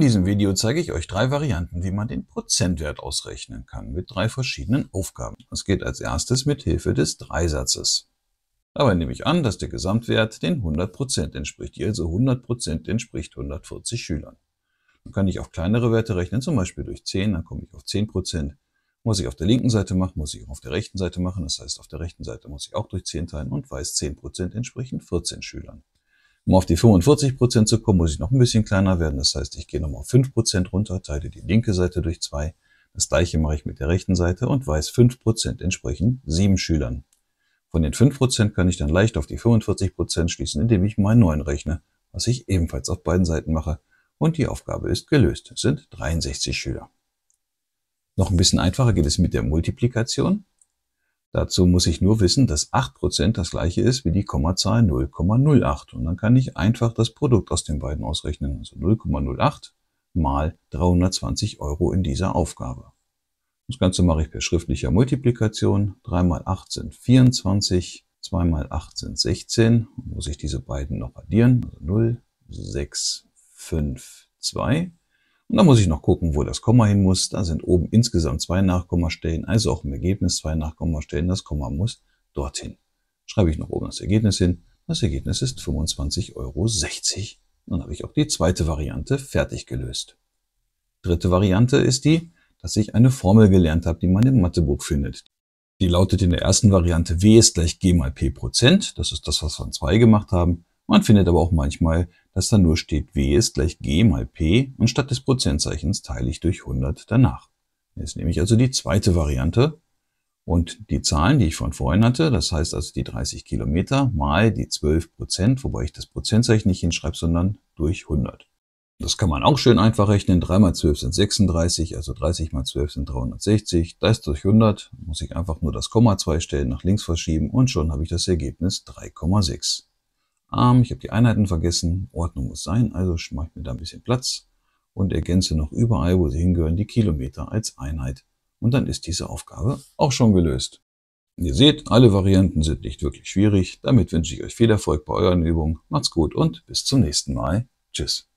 In diesem Video zeige ich euch drei Varianten, wie man den Prozentwert ausrechnen kann, mit drei verschiedenen Aufgaben. Das geht als erstes mit Hilfe des Dreisatzes. Dabei nehme ich an, dass der Gesamtwert den 100% entspricht, hier also 100% entspricht 140 Schülern. Dann kann ich auf kleinere Werte rechnen, zum Beispiel durch 10, dann komme ich auf 10%. Muss ich auf der linken Seite machen, muss ich auch auf der rechten Seite machen, das heißt auf der rechten Seite muss ich auch durch 10 teilen und weiß 10% entsprechen 14 Schülern. Um auf die 45% zu kommen, muss ich noch ein bisschen kleiner werden. Das heißt, ich gehe nochmal auf 5% runter, teile die linke Seite durch 2. Das gleiche mache ich mit der rechten Seite und weiß 5% entsprechen 7 Schülern. Von den 5% kann ich dann leicht auf die 45% schließen, indem ich mal 9 rechne, was ich ebenfalls auf beiden Seiten mache. Und die Aufgabe ist gelöst. Es sind 63 Schüler. Noch ein bisschen einfacher geht es mit der Multiplikation. Dazu muss ich nur wissen, dass 8% das gleiche ist wie die Kommazahl 0,08. Und dann kann ich einfach das Produkt aus den beiden ausrechnen. Also 0,08 mal 320 Euro in dieser Aufgabe. Das Ganze mache ich per schriftlicher Multiplikation. 3 mal 8 sind 24, 2 mal 8 sind 16. Dann muss ich diese beiden noch addieren. Also 0, 6, 5, 2. Und da muss ich noch gucken, wo das Komma hin muss. Da sind oben insgesamt zwei Nachkommastellen, also auch im Ergebnis zwei Nachkommastellen. Das Komma muss dorthin. Schreibe ich noch oben das Ergebnis hin. Das Ergebnis ist 25,60 Euro. Dann habe ich auch die zweite Variante fertig gelöst. Dritte Variante ist die, dass ich eine Formel gelernt habe, die man im Mathebuch findet. Die lautet in der ersten Variante W ist gleich G mal P Prozent. Das ist das, was wir an 2 gemacht haben. Man findet aber auch manchmal dass da nur steht W ist gleich G mal P und statt des Prozentzeichens teile ich durch 100 danach. Jetzt nehme ich also die zweite Variante und die Zahlen, die ich von vorhin hatte, das heißt also die 30 Kilometer mal die 12 Prozent, wobei ich das Prozentzeichen nicht hinschreibe, sondern durch 100. Das kann man auch schön einfach rechnen. 3 mal 12 sind 36, also 30 mal 12 sind 360. Da ist durch 100, muss ich einfach nur das Komma 2 stellen, nach links verschieben und schon habe ich das Ergebnis 3,6. Ähm, ich habe die Einheiten vergessen. Ordnung muss sein, also mache ich mir da ein bisschen Platz und ergänze noch überall, wo sie hingehören, die Kilometer als Einheit. Und dann ist diese Aufgabe auch schon gelöst. Ihr seht, alle Varianten sind nicht wirklich schwierig. Damit wünsche ich euch viel Erfolg bei euren Übungen. Macht's gut und bis zum nächsten Mal. Tschüss.